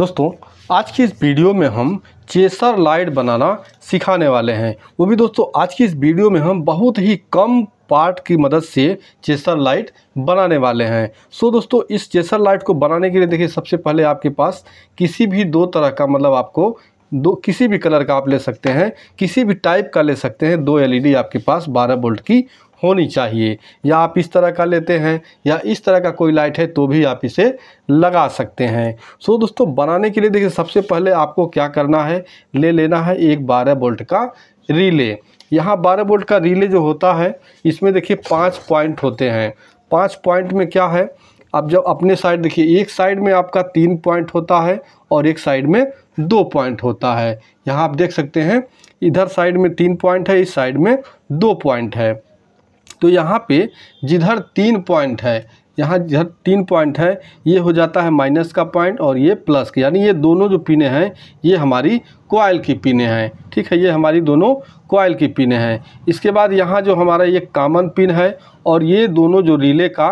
दोस्तों आज की इस वीडियो में हम चेसर लाइट बनाना सिखाने वाले हैं वो भी दोस्तों आज की इस वीडियो में हम बहुत ही कम पार्ट की मदद से चेसर लाइट बनाने वाले हैं सो दोस्तों इस चेसर लाइट को बनाने के लिए देखिए सबसे पहले आपके पास किसी भी दो तरह का मतलब आपको दो किसी भी कलर का आप ले सकते हैं किसी भी टाइप का ले सकते हैं दो एलईडी आपके पास 12 वोल्ट की होनी चाहिए या आप इस तरह का लेते हैं या इस तरह का कोई लाइट है तो भी आप इसे लगा सकते हैं सो दोस्तों बनाने के लिए देखिए सबसे पहले आपको क्या करना है ले लेना है एक बारह वोल्ट का रिले यहाँ बारह वोल्ट का रिले जो होता है इसमें देखिए पाँच पॉइंट होते हैं पाँच पॉइंट में क्या है अब जब अपने साइड देखिए एक साइड में आपका तीन पॉइंट होता है और एक साइड में दो पॉइंट होता है यहाँ आप देख सकते हैं इधर साइड में तीन पॉइंट है इस साइड में दो पॉइंट है तो यहाँ पे जिधर तीन पॉइंट है यहाँ जिधर तीन पॉइंट है ये हो जाता है माइनस का पॉइंट और ये प्लस का यानी ये दोनों जो पिने हैं ये हमारी कोयल की पिने हैं ठीक है ये हमारी दोनों कोयल की पिने हैं इसके बाद यहाँ जो हमारा ये कामन पिन है और ये दोनों जो रिले का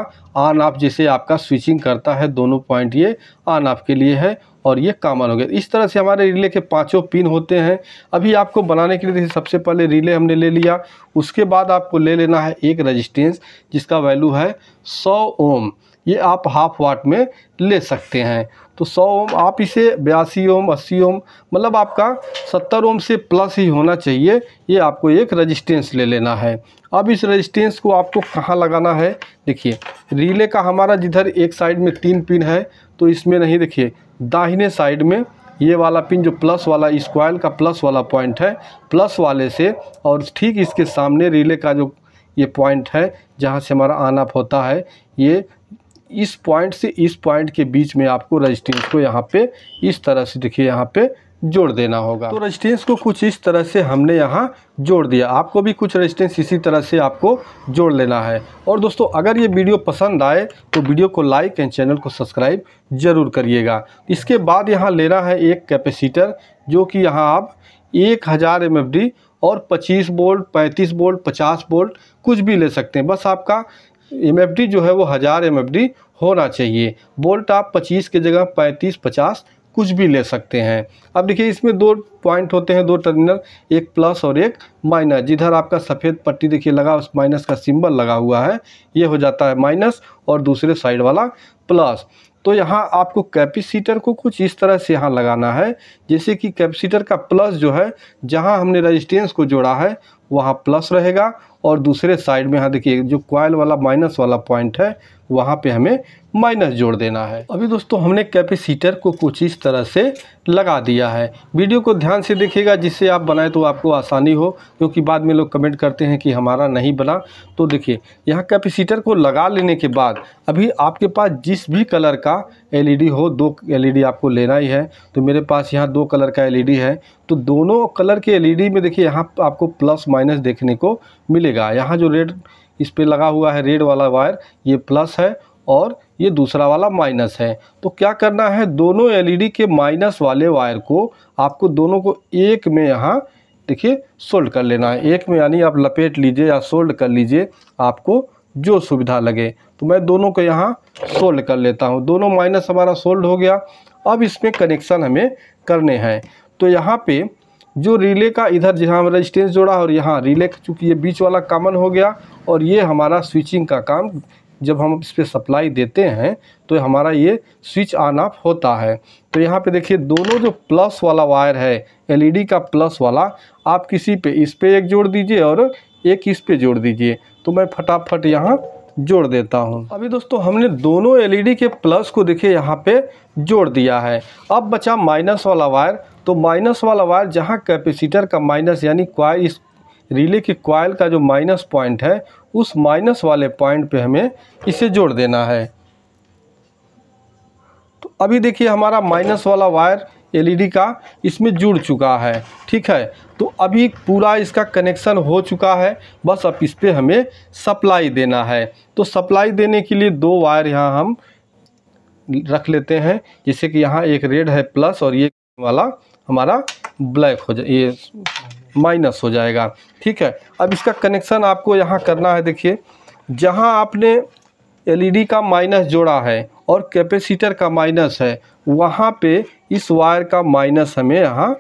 आन ऑफ जैसे आपका स्विचिंग करता है दोनों पॉइंट ये आन ऑफ के लिए है और ये कामन हो गया इस तरह से हमारे रिले के पांचों पिन होते हैं अभी आपको बनाने के लिए सबसे पहले रिले हमने ले लिया उसके बाद आपको ले लेना है एक रजिस्टेंस जिसका वैल्यू है सौ ओम ये आप हाफ वाट में ले सकते हैं तो 100 ओम आप इसे बयासी ओम अस्सी ओम मतलब आपका 70 ओम से प्लस ही होना चाहिए ये आपको एक रेजिस्टेंस ले लेना है अब इस रेजिस्टेंस को आपको कहाँ लगाना है देखिए रिले का हमारा जिधर एक साइड में तीन पिन है तो इसमें नहीं देखिए दाहिने साइड में ये वाला पिन जो प्लस वाला स्क्वायर का प्लस वाला पॉइंट है प्लस वाले से और ठीक इसके सामने रिले का जो ये पॉइंट है जहाँ से हमारा आन ऑफ होता है ये इस पॉइंट से इस पॉइंट के बीच में आपको रजिस्टेंस को यहाँ पे इस तरह से देखिए यहाँ पे जोड़ देना होगा तो रजिस्टेंस को कुछ इस तरह से हमने यहाँ जोड़ दिया आपको भी कुछ रजिस्टेंस इसी तरह से आपको जोड़ लेना है और दोस्तों अगर ये वीडियो पसंद आए तो वीडियो को लाइक एंड चैनल को सब्सक्राइब जरूर करिएगा इसके बाद यहाँ लेना है एक कैपेसिटर जो कि यहाँ आप एक हज़ार एम और 25 बोल्ट 35 बोल्ट 50 बोल्ट कुछ भी ले सकते हैं बस आपका एम जो है वो हज़ार एम होना चाहिए बोल्ट आप पच्चीस की जगह पैंतीस पचास कुछ भी ले सकते हैं अब देखिए इसमें दो पॉइंट होते हैं दो टर्मिनल एक प्लस और एक माइनस जिधर आपका सफ़ेद पट्टी देखिए लगा उस माइनस का सिंबल लगा हुआ है ये हो जाता है माइनस और दूसरे साइड वाला प्लस तो यहाँ आपको कैपेसिटर को कुछ इस तरह से यहाँ लगाना है जैसे कि कैपेसिटर का प्लस जो है जहां हमने रेजिस्टेंस को जोड़ा है वहां प्लस रहेगा और दूसरे साइड में यहाँ देखिए जो क्वाइल वाला माइनस वाला पॉइंट है वहाँ पे हमें माइनस जोड़ देना है अभी दोस्तों हमने कैपेसिटर को कुछ इस तरह से लगा दिया है वीडियो को ध्यान से देखिएगा जिससे आप बनाए तो आपको आसानी हो क्योंकि बाद में लोग कमेंट करते हैं कि हमारा नहीं बना तो देखिए यहाँ कैपेसिटर को लगा लेने के बाद अभी आपके पास जिस भी कलर का एलईडी हो दो एलईडी आपको लेना ही है तो मेरे पास यहाँ दो कलर का एलईडी है तो दोनों कलर के एलईडी में देखिए यहाँ आपको प्लस माइनस देखने को मिलेगा यहाँ जो रेड इस पर लगा हुआ है रेड वाला वायर ये प्लस है और ये दूसरा वाला माइनस है तो क्या करना है दोनों एलईडी के माइनस वाले वायर को आपको दोनों को एक में यहाँ देखिए सोल्ड कर लेना है एक में यानी आप लपेट लीजिए या सोल्ड कर लीजिए आपको जो सुविधा लगे तो मैं दोनों को यहाँ सोल्ड कर लेता हूँ दोनों माइनस हमारा सोल्ड हो गया अब इसमें कनेक्शन हमें करने हैं तो यहाँ पे जो रिले का इधर जहाँ रजिस्टेंस जोड़ा और यहाँ रिले चूँकि ये बीच वाला कॉमन हो गया और ये हमारा स्विचिंग का काम जब हम इस पर सप्लाई देते हैं तो हमारा ये स्विच ऑन ऑफ होता है तो यहाँ पे देखिए दोनों जो प्लस वाला वायर है एलईडी का प्लस वाला आप किसी पे इस पर एक जोड़ दीजिए और एक इस पर जोड़ दीजिए तो मैं फटाफट यहाँ जोड़ देता हूँ अभी दोस्तों हमने दोनों एलईडी e के प्लस को देखिए यहाँ पे जोड़ दिया है अब बचा माइनस वाला वायर तो माइनस वाला वायर जहाँ कैपेसिटर का माइनस यानी क्वाइल इस रिले के क्वाइल का जो माइनस पॉइंट है उस माइनस वाले पॉइंट पे हमें इसे जोड़ देना है तो अभी देखिए हमारा माइनस वाला वायर एलईडी का इसमें जुड़ चुका है ठीक है तो अभी पूरा इसका कनेक्शन हो चुका है बस अब इस पर हमें सप्लाई देना है तो सप्लाई देने के लिए दो वायर यहाँ हम रख लेते हैं जैसे कि यहाँ एक रेड है प्लस और ये वाला हमारा ब्लैक हो जाए ये माइनस हो जाएगा ठीक है अब इसका कनेक्शन आपको यहाँ करना है देखिए जहाँ आपने एलईडी का माइनस जोड़ा है और कैपेसिटर का माइनस है वहाँ पे इस वायर का माइनस हमें यहाँ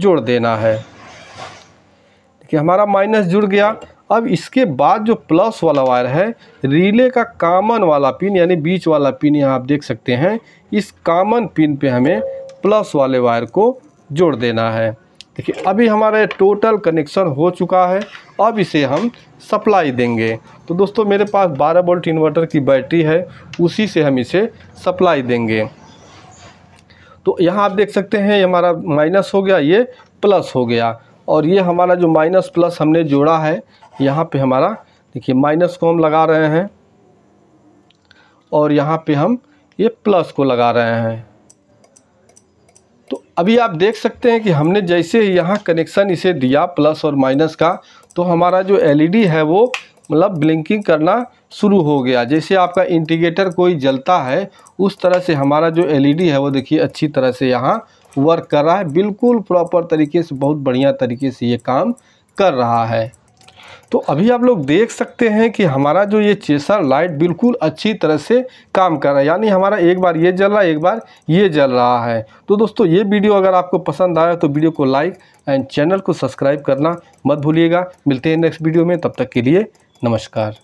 जोड़ देना है देखिए हमारा माइनस जुड़ गया अब इसके बाद जो प्लस वाला वायर है रिले का कामन वाला पिन यानी बीच वाला पिन यहाँ आप देख सकते हैं इस कामन पिन पे हमें प्लस वाले वायर को जोड़ देना है देखिए अभी हमारा टोटल कनेक्शन हो चुका है अब इसे हम सप्लाई देंगे तो दोस्तों मेरे पास 12 वोल्ट इन्वर्टर की बैटरी है उसी से हम इसे सप्लाई देंगे तो यहाँ आप देख सकते हैं ये हमारा माइनस हो गया ये प्लस हो गया और ये हमारा जो माइनस प्लस हमने जोड़ा है यहाँ पे हमारा देखिए माइनस को हम लगा रहे हैं और यहाँ पे हम ये प्लस को लगा रहे हैं तो अभी आप देख सकते हैं कि हमने जैसे यहाँ कनेक्शन इसे दिया प्लस और माइनस का तो हमारा जो एलईडी है वो मतलब ब्लिंकिंग करना शुरू हो गया जैसे आपका इंडिकेटर कोई जलता है उस तरह से हमारा जो एलईडी है वो देखिए अच्छी तरह से यहाँ वर्क कर रहा है बिल्कुल प्रॉपर तरीके से बहुत बढ़िया तरीके से ये काम कर रहा है तो अभी आप लोग देख सकते हैं कि हमारा जो ये चेसर लाइट बिल्कुल अच्छी तरह से काम कर रहा है यानी हमारा एक बार ये जल रहा है एक बार ये जल रहा है तो दोस्तों ये वीडियो अगर आपको पसंद आया तो वीडियो को लाइक एंड चैनल को सब्सक्राइब करना मत भूलिएगा मिलते हैं नेक्स्ट वीडियो में तब तक के लिए नमस्कार